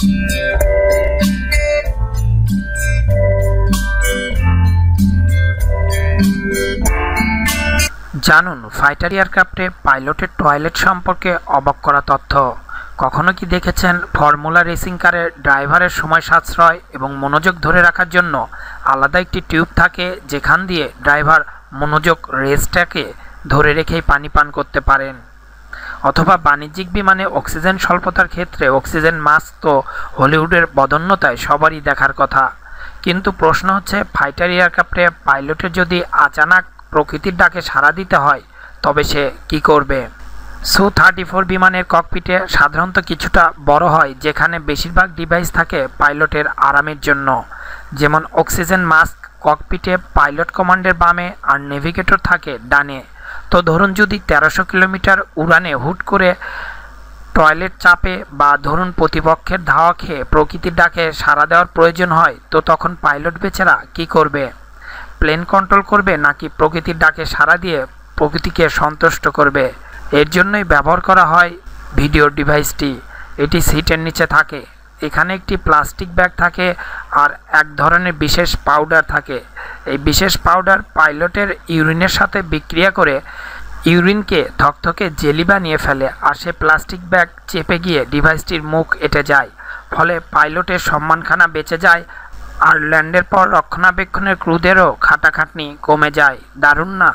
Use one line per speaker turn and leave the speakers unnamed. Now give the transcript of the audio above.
জানুন fighter এয়ারক্রাফটে পাইলটের toilet সম্পর্কে অবাক করা তথ্য কখনো কি দেখেছেন ফর্মুলা রেসিং কারে ড্রাইভারের সময় সাশ্রয় এবং মনোযোগ ধরে রাখার জন্য আলাদা একটি টিউব থাকে যেখান দিয়ে ড্রাইভার মনোযোগ রেসটাকে ধরে রেখেই পানি পান করতে পারেন অথবা বাণিজ্যিক বিমানে অক্সিজেন স্বল্পতার ক্ষেত্রে অক্সিজেন মাস্ক তো হলিউডের বদন্যতায় সবারই দেখার কথা কিন্তু প্রশ্ন হচ্ছে ফাইটার এয়ারক্রাফ্টে পাইলটের যদি আচানাক প্রকৃতির ডাকে সাড়া দিতে হয় তবে সে কি করবে সু থার্টি ফোর বিমানের ককপিটে সাধারণত কিছুটা বড় হয় যেখানে বেশিরভাগ ডিভাইস থাকে পাইলটের আরামের জন্য যেমন অক্সিজেন মাস্ক ককপিটে পাইলট কমান্ডের বামে আর নেভিগেটর থাকে ডানে তো ধরুন যদি তেরোশো কিলোমিটার উড়ানে হুট করে টয়লেট চাপে বা ধরুন প্রতিপক্ষের ধাওয়া খেয়ে প্রকৃতির ডাকে সাড়া দেওয়ার প্রয়োজন হয় তো তখন পাইলট বেচারা কি করবে প্লেন কন্ট্রোল করবে নাকি প্রকৃতির ডাকে সাড়া দিয়ে প্রকৃতিকে সন্তুষ্ট করবে এর জন্যই ব্যবহার করা হয় ভিডিও ডিভাইসটি এটি সিটের নিচে থাকে এখানে একটি প্লাস্টিক ব্যাগ থাকে আর এক ধরনের বিশেষ পাউডার থাকে এই বিশেষ পাউডার পাইলটের ইউরিনের সাথে বিক্রিয়া করে ইউরিনকে থকথকে জেলি বানিয়ে ফেলে আর সে প্লাস্টিক ব্যাগ চেপে গিয়ে ডিভাইসটির মুখ এটে যায় ফলে পাইলটের সম্মানখানা বেঁচে যায় আর ল্যান্ডের পর রক্ষণাবেক্ষণের ক্রুদেরও খাটাখাটনি কমে যায় দারুণ না